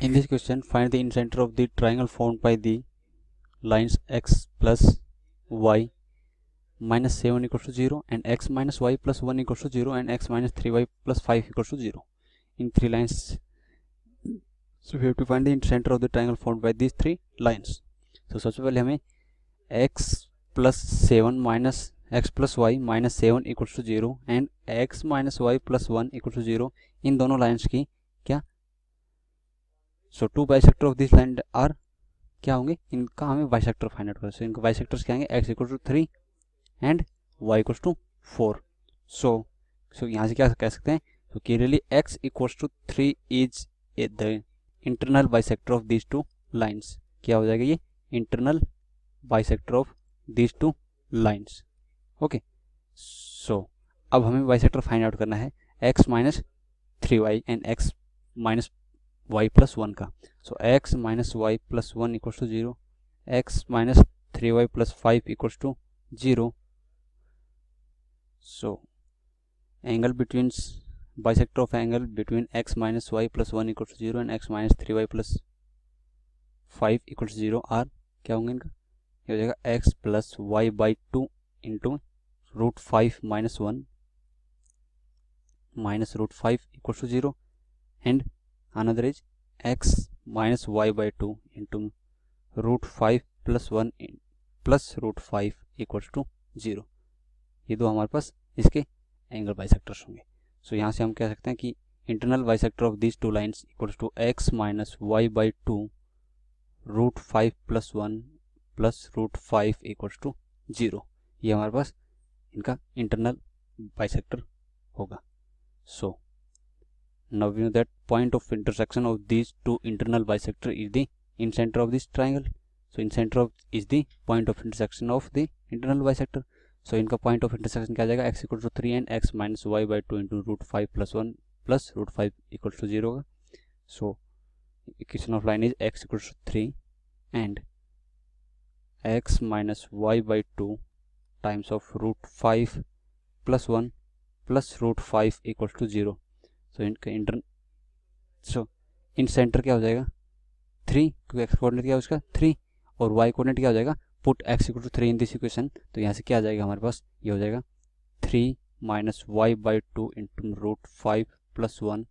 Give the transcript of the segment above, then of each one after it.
in this question find the incenter of the triangle formed by the lines x plus y minus 7 equals to 0 and x minus y plus 1 equals to 0 and x minus 3y plus 5 equals to 0 in three lines so we have to find the center of the triangle formed by these three lines so सबसे पहले हमें x plus 7 minus x plus y minus 7 equals to 0 and x minus y plus 1 equals to 0 इन दोनों lines की so two bisector of this line are क्या होंगे इनका हमें by sector find out करना सो इनके बाई सेक्टर्स क्या x equal to three and y equal to four so so यहाँ से क्या कह सकते हैं so clearly x equals to 3 is the internal bisector of this two lines क्या हो जाएगा ये internal sector of this two lines okay so अब हमें सेक्टर फाइन आउट करना है x minus three y and x minus y plus one का so x minus y plus one equal to zero x minus three y plus five equal to zero so angle between bisector of angle between x minus y plus one equal to zero and x minus three y plus five to zero are क्या होंगे इनका ये हो जाएगा x plus y by two into root five minus one minus root five equal to zero and another is x minus y by 2 into root 5 plus 1 in, plus root 5 equals to zero ये दो हमारे पास इसके angle bisectors होंगे सो so, यहाँ से हम कह सकते हैं कि internal bisector of these two lines equals to x minus y by two root five plus one plus root five equals to zero ये हमारे पास इनका इंटरनल बाइसेक्टर होगा सो so, now we know that point of intersection of these two internal bisector is the in center of this triangle so in center of is the point of intersection of the internal bisector so in point of intersection kya x equals to 3 and x minus y by 2 into root 5 plus 1 plus root 5 equals to 0 so equation of line is x equals to 3 and x minus y by 2 times of root 5 plus 1 plus root 5 equals to 0 सो इनका inter सो इन centre क्या हो जाएगा three क्योंकि x coordinate क्या है उसका three और Y coordinate क्या हो जाएगा put x equal to three in this equation तो यहाँ से क्या आ जाएगा हमारे पास ये हो जाएगा three minus y by two into root five plus one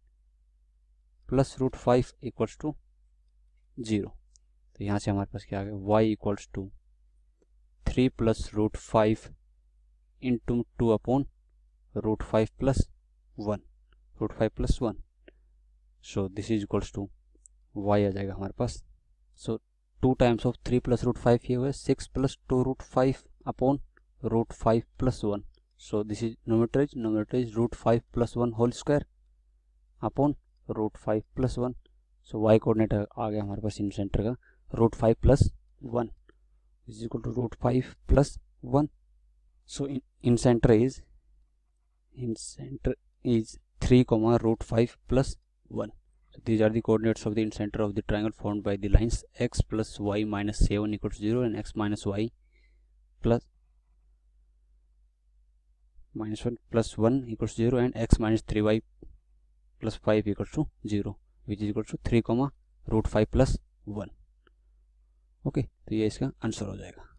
plus root five equals to zero तो यहाँ से हमारे पास क्या आ गया y equals to three plus root five into two upon root five plus one root five plus one so this is equals to y आ जाएगा हमारे पास so two times of three plus root five ये हुआ six plus two root five upon root five plus one so this is numerator is numerator is root five plus one whole square upon root five plus one so y coordinate आ गया हमारे पास incentre का root five plus one is equal to root five plus one so incentre is incentre is 3 comma root 5 plus 1 so these are the coordinates of the center of the triangle formed by the lines x plus y minus 7 equals 0 and x minus y plus minus 1 plus 1 equals 0 and x minus 3y plus 5 equals to 0 which is equal to 3 comma root five plus one okay तो ये इसका answer हो जाएगा